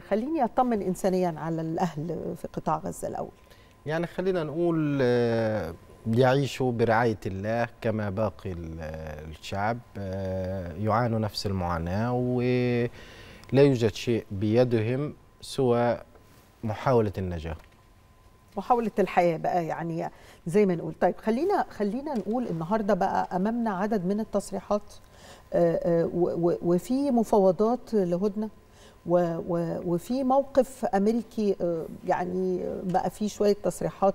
خليني اطمن انسانيا على الاهل في قطاع غزه الاول يعني خلينا نقول آه، يعيشوا برعاية الله كما باقي آه، الشعب آه، يعانوا نفس المعاناة ولا يوجد شيء بيدهم سوى محاولة النجاة محاولة الحياة بقى يعني زي ما نقول طيب خلينا خلينا نقول النهاردة بقى أمامنا عدد من التصريحات وفي مفاوضات لهدنة وفي موقف امريكي آه، يعني آه، بقى فيه شويه تصريحات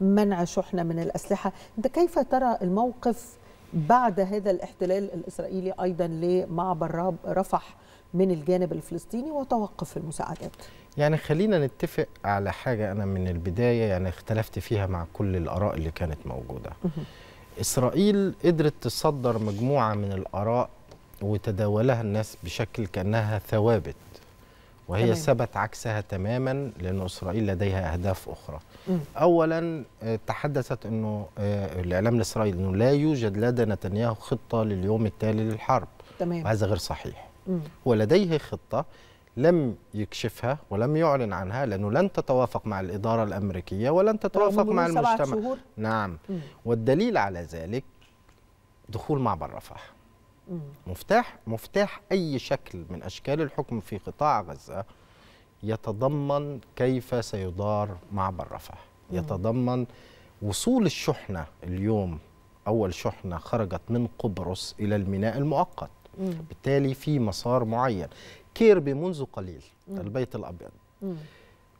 بمنع شحنه من الاسلحه انت كيف ترى الموقف بعد هذا الاحتلال الاسرائيلي ايضا لمعبر رفح من الجانب الفلسطيني وتوقف المساعدات يعني خلينا نتفق على حاجه انا من البدايه يعني اختلفت فيها مع كل الاراء اللي كانت موجوده اسرائيل قدرت تصدر مجموعه من الاراء وتداولها الناس بشكل كانها ثوابت وهي تمام. ثبت عكسها تماما لأن إسرائيل لديها أهداف أخرى م. أولا آه، تحدثت أنه آه، الإعلام الإسرائيلي أنه لا يوجد لدى نتنياهو خطة لليوم التالي للحرب تمام. وهذا غير صحيح م. هو لديه خطة لم يكشفها ولم يعلن عنها لأنه لن تتوافق مع الإدارة الأمريكية ولن تتوافق مع المجتمع شهور. نعم م. والدليل على ذلك دخول معبر رفح مفتاح مفتاح أي شكل من أشكال الحكم في قطاع غزة يتضمن كيف سيدار معبر رفح يتضمن وصول الشحنة اليوم أول شحنة خرجت من قبرص إلى الميناء المؤقت بالتالي في مسار معين كيربي منذ قليل البيت الأبيض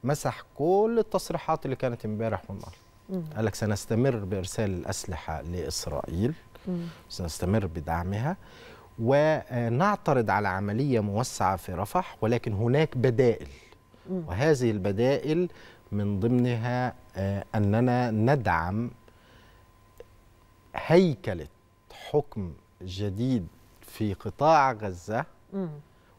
مسح كل التصريحات اللي كانت امبارح والنهار قال لك سنستمر بإرسال الأسلحة لإسرائيل سنستمر بدعمها ونعترض على عملية موسعة في رفح ولكن هناك بدائل وهذه البدائل من ضمنها آه، أننا ندعم هيكلة حكم جديد في قطاع غزة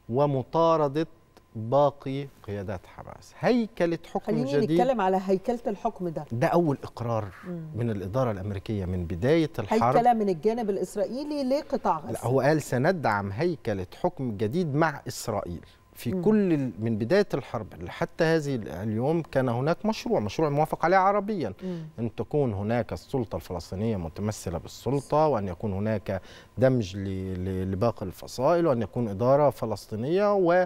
ومطاردة باقي قيادات حماس هيكلة حكم خليني جديد نتكلم على هيكلة الحكم ده ده أول إقرار مم. من الإدارة الأمريكية من بداية الحرب هيكلة من الجانب الإسرائيلي لقطاع غزة لا هو قال سندعم هيكلة حكم جديد مع إسرائيل في مم. كل من بداية الحرب حتى هذه اليوم كان هناك مشروع مشروع موافق عليه عربيا مم. أن تكون هناك السلطة الفلسطينية متمثلة بالسلطة وأن يكون هناك دمج لباقي الفصائل وأن يكون إدارة فلسطينية و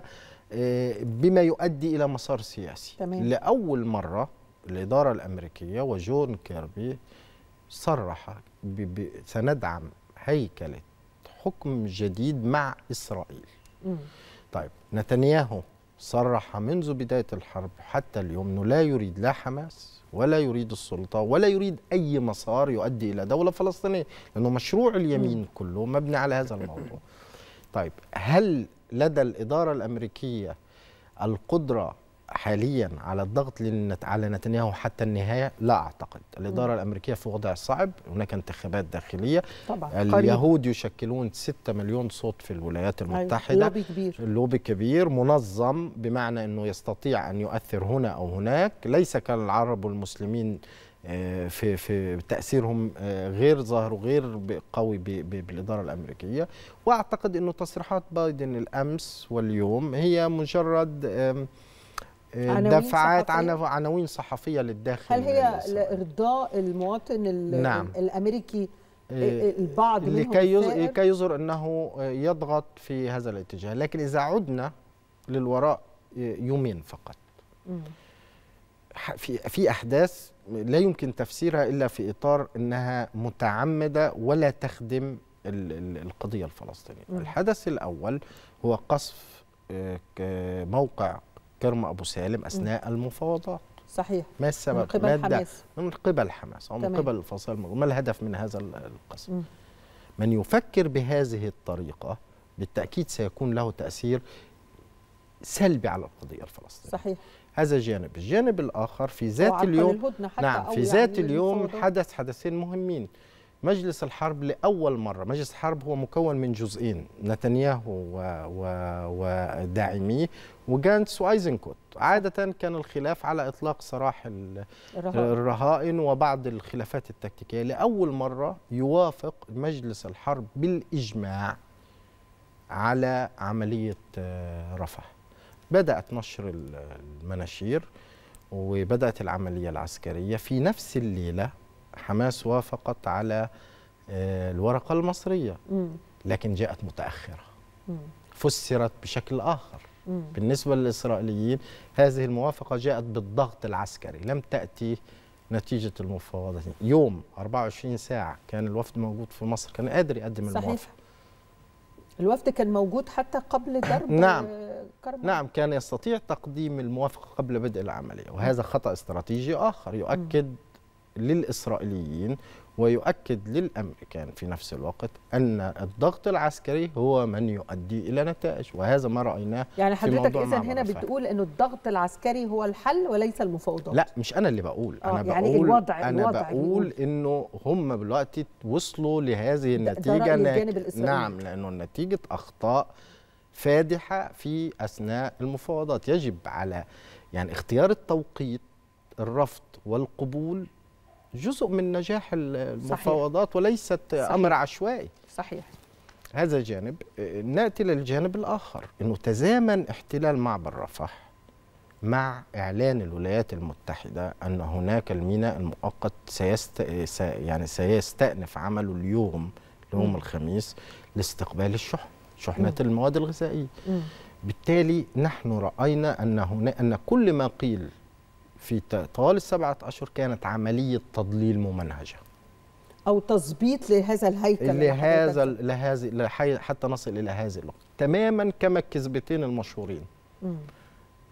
آه، بما يؤدي الى مسار سياسي تمام. لاول مره الاداره الامريكيه وجون كيربي صرح سندعم هيكله حكم جديد مع اسرائيل مم. طيب نتنياهو صرح منذ بدايه الحرب حتى اليوم انه لا يريد لا حماس ولا يريد السلطه ولا يريد اي مسار يؤدي الى دوله فلسطينيه لانه مشروع اليمين كله مبني على هذا الموضوع طيب هل لدى الإدارة الأمريكية القدرة حاليا على الضغط على نتنياهو حتى النهايه لا اعتقد الاداره م. الامريكيه في وضع صعب هناك انتخابات داخليه طبعا اليهود قريب. يشكلون 6 مليون صوت في الولايات أيوة، المتحده لوبي كبير لوبي كبير منظم بمعنى انه يستطيع ان يؤثر هنا او هناك ليس كالعرب والمسلمين آه، في في تاثيرهم آه، غير ظاهر وغير قوي بالاداره الامريكيه واعتقد انه تصريحات بايدن الامس واليوم هي مجرد آه، دفعات صحفية؟ عناوين صحفيه للداخل هل هي لارضاء المواطن نعم. الامريكي البعض لكي لكي يظهر انه يضغط في هذا الاتجاه لكن اذا عدنا للوراء يومين فقط في في احداث لا يمكن تفسيرها الا في اطار انها متعمده ولا تخدم القضيه الفلسطينيه. الحدث الاول هو قصف آه، موقع كرم ابو سالم اثناء المفاوضات. صحيح ما السبب؟ من قبل مادة حماس من قبل حماس او من قبل الفصائل ما الهدف من هذا القسم؟ من يفكر بهذه الطريقه بالتاكيد سيكون له تاثير سلبي على القضيه الفلسطينيه صحيح هذا جانب الجانب الاخر في ذات اليوم نعم في ذات يعني اليوم حدث حدثين مهمين مجلس الحرب لأول مرة مجلس الحرب هو مكون من جزئين نتنياهو و... و... وداعميه وجانس وأيزنكوت عادة كان الخلاف على إطلاق سراح ال... الرهائن وبعض الخلافات التكتيكية لأول مرة يوافق مجلس الحرب بالإجماع على عملية آه، رفح بدأت نشر المناشير وبدأت العملية العسكرية في نفس الليلة حماس وافقت على آه، الورقة المصرية لكن جاءت متأخرة فسرت بشكل آخر بالنسبة للإسرائيليين هذه الموافقة جاءت بالضغط العسكري لم تأتي نتيجة المفاوضات يوم 24 ساعة كان الوفد موجود في مصر كان قادر يقدم صحيح. الموافقة الوفد كان موجود حتى قبل ضرب نعم أفكار نعم كان يستطيع تقديم الموافقة قبل بدء العملية وهذا خطأ استراتيجي آخر يؤكد م. للإسرائيليين ويؤكد للأمريكان في نفس الوقت أن الضغط العسكري هو من يؤدي إلى نتائج وهذا ما رأيناه يعني حضرتك إذا هنا بتقول أن الضغط العسكري هو الحل وليس المفاوضات لا مش أنا اللي بقول آه، أنا يعني بقول الوضع أنا الوضع بقول أنه هم بالوقت وصلوا لهذه النتيجة ده ده نعم لأنه نتيجة أخطاء فادحه في اثناء المفاوضات يجب على يعني اختيار التوقيت الرفض والقبول جزء من نجاح المفاوضات صحيح. وليست صحيح. امر عشوائي صحيح هذا جانب ناتي للجانب الاخر انه تزامن احتلال معبر رفح مع اعلان الولايات المتحده ان هناك الميناء المؤقت سيست... يعني سيستأنف عمله اليوم يوم الخميس لاستقبال الشحن شحنات مم. المواد الغذائيه مم. بالتالي نحن راينا ان هنا ان كل ما قيل في طوال السبعه اشهر كانت عمليه تضليل ممنهجه او تظبيط لهذا الهيكل لهذا لهذا حتى نصل الى هذه اللقطه تماما كما الكذبتين المشهورين مم.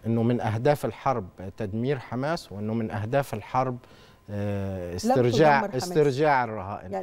انه من اهداف الحرب تدمير حماس وانه من اهداف الحرب آه، استرجاع استرجاع الرهائن يعني